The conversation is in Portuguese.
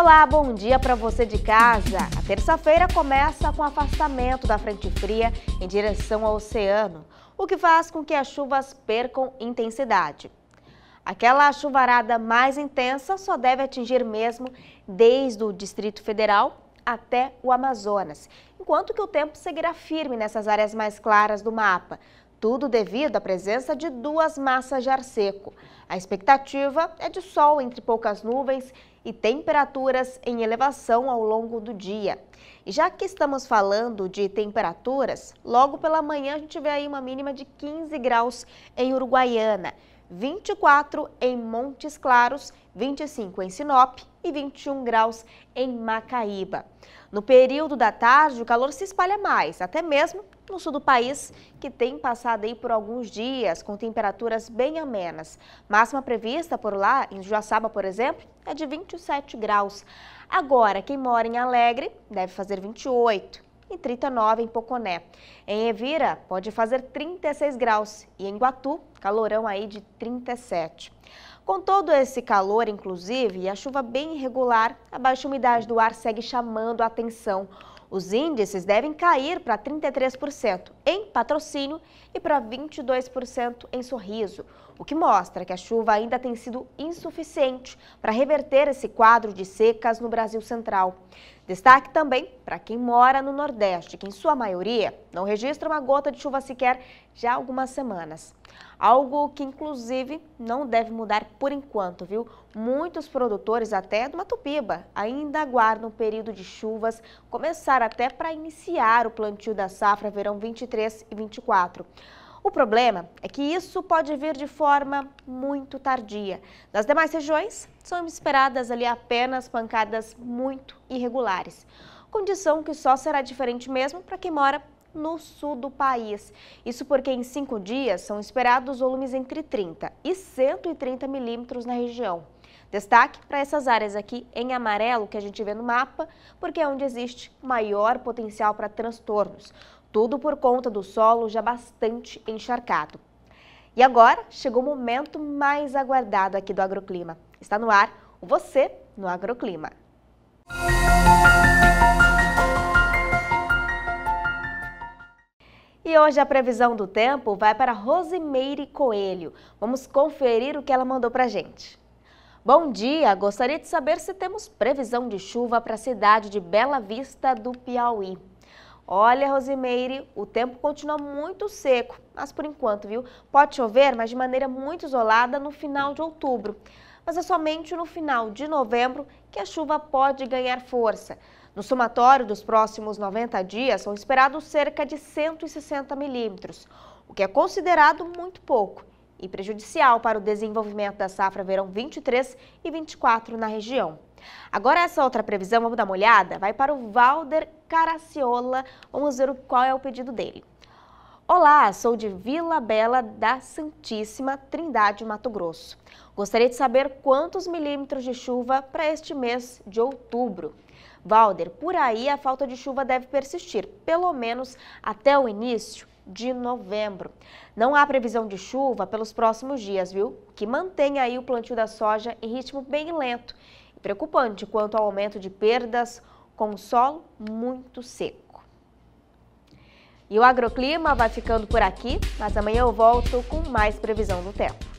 Olá, bom dia para você de casa. A terça-feira começa com afastamento da frente fria em direção ao oceano, o que faz com que as chuvas percam intensidade. Aquela chuvarada mais intensa só deve atingir mesmo desde o Distrito Federal até o Amazonas, enquanto que o tempo seguirá firme nessas áreas mais claras do mapa, tudo devido à presença de duas massas de ar seco. A expectativa é de sol entre poucas nuvens e temperaturas em elevação ao longo do dia. E já que estamos falando de temperaturas, logo pela manhã a gente vê aí uma mínima de 15 graus em Uruguaiana, 24 em Montes Claros, 25 em Sinop e 21 graus em Macaíba. No período da tarde, o calor se espalha mais, até mesmo no sul do país, que tem passado aí por alguns dias com temperaturas bem amenas. Máxima prevista por lá, em Joaçaba, por exemplo, é de 27 graus. Agora, quem mora em Alegre deve fazer 28 e 39 em Poconé. Em Evira, pode fazer 36 graus e em Guatu, calorão aí de 37. Com todo esse calor, inclusive, e a chuva bem irregular, a baixa umidade do ar segue chamando a atenção. Os índices devem cair para 33% em patrocínio e para 22% em sorriso, o que mostra que a chuva ainda tem sido insuficiente para reverter esse quadro de secas no Brasil central. Destaque também para quem mora no Nordeste, que em sua maioria não registra uma gota de chuva sequer já há algumas semanas. Algo que, inclusive, não deve mudar por enquanto, viu? Muitos produtores, até do Matupiba, ainda aguardam o período de chuvas começar até para iniciar o plantio da safra verão 23 e 24. O problema é que isso pode vir de forma muito tardia. Nas demais regiões, são esperadas ali apenas pancadas muito irregulares. Condição que só será diferente mesmo para quem mora no sul do país. Isso porque em cinco dias são esperados volumes entre 30 e 130 milímetros na região. Destaque para essas áreas aqui em amarelo que a gente vê no mapa, porque é onde existe maior potencial para transtornos. Tudo por conta do solo já bastante encharcado. E agora chegou o momento mais aguardado aqui do Agroclima. Está no ar o Você no Agroclima. hoje a previsão do tempo vai para Rosimeire Coelho. Vamos conferir o que ela mandou para gente. Bom dia, gostaria de saber se temos previsão de chuva para a cidade de Bela Vista do Piauí. Olha, Rosimeire, o tempo continua muito seco, mas por enquanto, viu? Pode chover, mas de maneira muito isolada no final de outubro. Mas é somente no final de novembro que a chuva pode ganhar força. No somatório dos próximos 90 dias, são esperados cerca de 160 milímetros, o que é considerado muito pouco e prejudicial para o desenvolvimento da safra verão 23 e 24 na região. Agora essa outra previsão, vamos dar uma olhada, vai para o Valder Caraciola, vamos ver qual é o pedido dele. Olá, sou de Vila Bela da Santíssima Trindade, Mato Grosso. Gostaria de saber quantos milímetros de chuva para este mês de outubro. Valder, por aí a falta de chuva deve persistir, pelo menos até o início de novembro. Não há previsão de chuva pelos próximos dias, viu? Que mantém aí o plantio da soja em ritmo bem lento e preocupante quanto ao aumento de perdas com o solo muito seco. E o agroclima vai ficando por aqui, mas amanhã eu volto com mais previsão do tempo.